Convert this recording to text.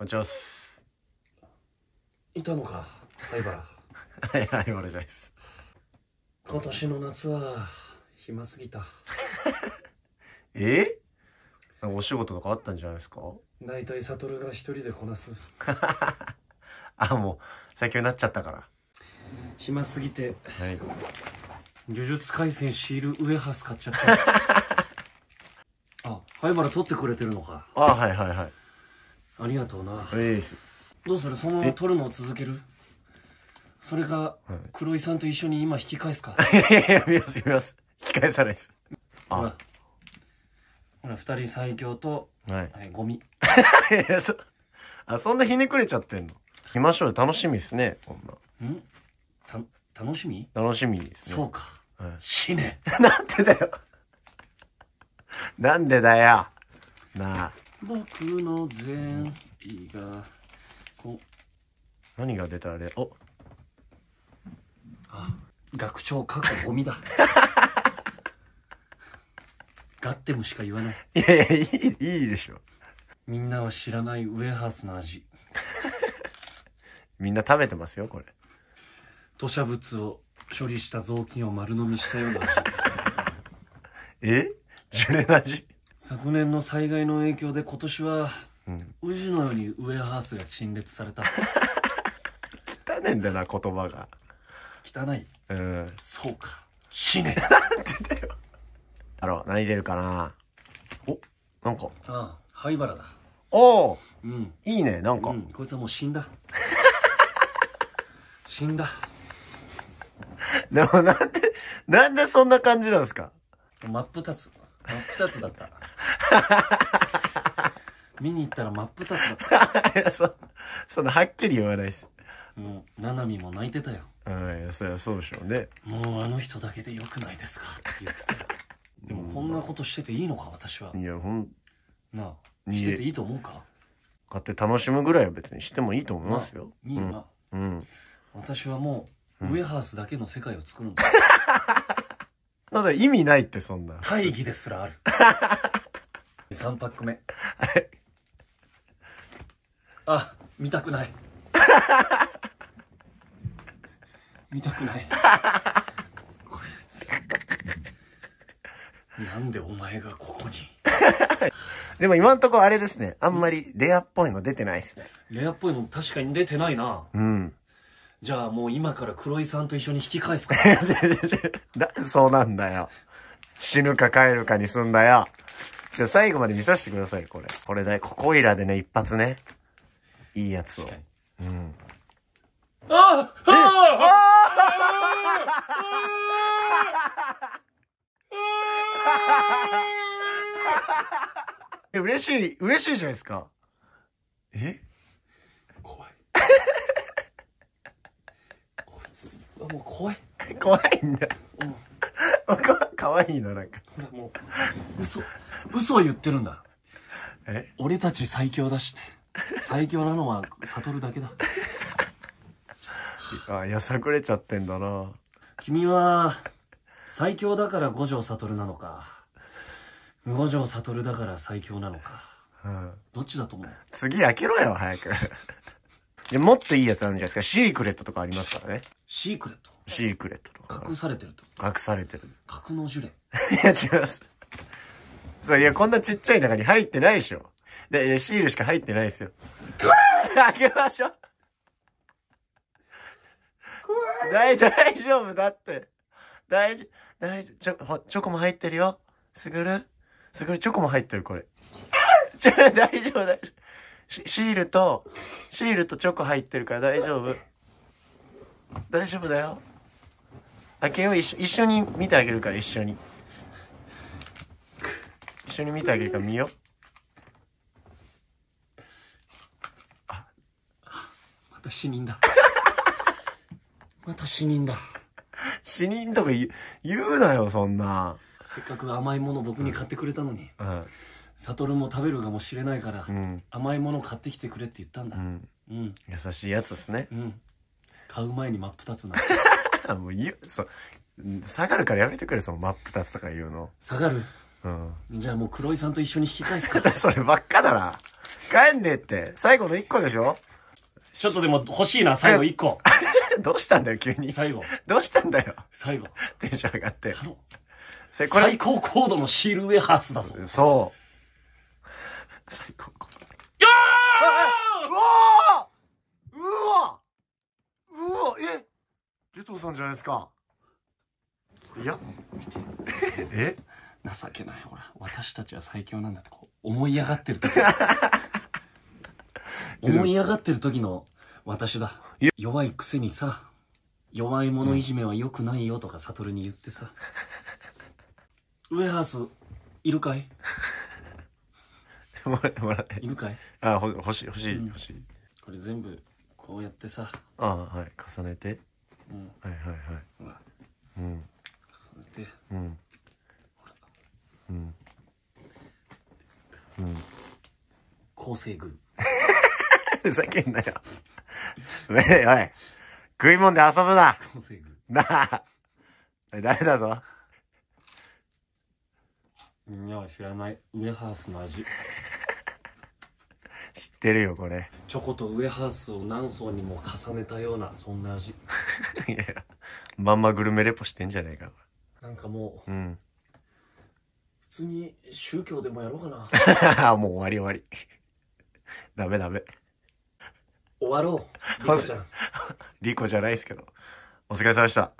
こんにちはす。いたのか、灰原。はい、相原じゃないです。今年の夏は、暇すぎた。えお仕事とかあったんじゃないですか大体悟が一人でこなす あもう先になっちゃったから暇すぎて、はい、呪術廻戦シールウエハス買っちゃった あ灰原取ってくれてるのかあはいはいはいありがとうなどうするそのまま撮るのを続けるそれか、黒井さんと一緒に今引き返すか いやいやいや見ます見ます引き返さないですあらほら2人最強と、はい、はい、ゴミそあそんなひねくれちゃってんの行きましょう楽しみですねこんなんた楽しみ楽しみですねそうか、はい、死ね なんでだよなんでだよなあ僕の善意がこ何が出たあれおあ学長過去ゴミだ ガッテムしか言わないいやいやいいいいでしょみんなは知らないウェハースの味 みんな食べてますよこれ土砂物を処理した雑巾を丸飲みしたような味 えジュレの味昨年の災害の影響で今年は、うん、宇治のようにウェアハウスが陳列された汚ねんだな言葉が汚いうんそうか死ね なんてだよあろ何出るかなおなんかああ灰原だおお、うん、いいねなんか、うん、こいつはもう死んだ 死んだでもなんでなんでそんな感じなんですか真っ二つ真っ二つだった 見に行ったら真っ二つだったそそのはっきり言わないですもうななみも泣いてたようんいやそりゃそうでしょうねもうあの人だけでよくないですかって言ってたでもこんなことしてていいのか私はいやほんなあしてていいと思うか買って楽しむぐらいは別にしてもいいと思いますよ、いいようん、私はもう、ウェハースだけの世界を作るんだ、だ意味ないってそんな。大義ですらある。3 パック目。あ、見たくない。見たくない。こいつ。なんでお前がここに。でも今んとこあれですね。あんまりレアっぽいの出てないですね。レアっぽいの確かに出てないな。うん。じゃあもう今から黒井さんと一緒に引き返すかなん そうなんだよ。死ぬか帰るかにすんだよ。ゃあ最後まで見させてください、これ。これだここいらでね、一発ね。いいやつを。うん。あああああ嬉しい、嬉しいじゃないですか。えもう怖い怖いんだ、うん、かわいいのなんかほらもう嘘嘘を言ってるんだえ俺たち最強だしって最強なのは悟るだけだ あやさくれちゃってんだな君は最強だから五条悟なのか五条悟だから最強なのか、うん、どっちだと思う次開けろよ早くで、もっといいやつあるんじゃないですか。シークレットとかありますからね。シークレットシークレットとか。隠されてるってこと隠されてる。格納ジュレ。いや、違います。そう、いや、こんなちっちゃい中に入ってないでしょ。で、シールしか入ってないですよ。あげましょう。怖い。大丈夫だって。大丈夫、大丈夫。ちょ、コ、チョコも入ってるよ。すぐる。すぐる、チョコも入ってる、これ。ちょ、大丈夫、大丈夫。シールと、シールとチョコ入ってるから大丈夫。大丈夫だよ。開けよう一緒、一緒に見てあげるから、一緒に。一緒に見てあげるから見よう。あ、また死人だ。また死人だ。死人とか言うなよ、そんな。せっかく甘いもの僕に買ってくれたのに。うん、うんルも食べるかもしれないから、うん、甘いもの買ってきてくれって言ったんだ、うん、うん、優しいやつですね、うん、買う前に真っ二つな もう言うそう下がるからやめてくれその真っ二つとか言うの下がる、うん、じゃあもう黒井さんと一緒に引き返すか そればっかだな帰んねえって最後の一個でしょちょっとでも欲しいな最後一個 どうしたんだよ急に最後どうしたんだよ最後テンション上がって最高高度のシールウェハースだぞそうわうわうわえレトさんじゃないですかいやえ情けないほら私たちは最強なんだってこう思い上がってる時 思い上がってる時の私だ弱いくせにさ弱い者いじめはよくないよとか悟に言ってさ、うん、ウェハースいるかい もらえ、もらえ。犬かいあ、ほ欲しい、欲しい、欲しい。これ全部こうやってさあはい。重ねて。うんはいはいはい。うん。重ねてうん。うん。うん。構成群ふざけんなよ。ねえ、おい。食い物で遊ぶな。構成群なあ。誰だぞ。みんなは知らないウエハースの味知ってるよこれチョコとウエハースを何層にも重ねたようなそんな味 いやまんまグルメレポしてんじゃねえかなんかもう、うん、普通に宗教でもやろうかな もう終わり終わりダメダメ終わろうリコちゃん リコじゃないですけどお疲れ様でした